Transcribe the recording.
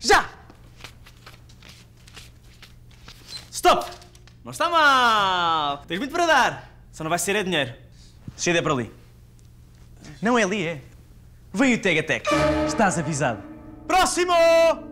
Já! Stop! Não está mal! Tens muito para dar! Só não vai ser é dinheiro. Cedo é para ali. Não é ali, é. Vem o Tegatec. Estás avisado. Próximo!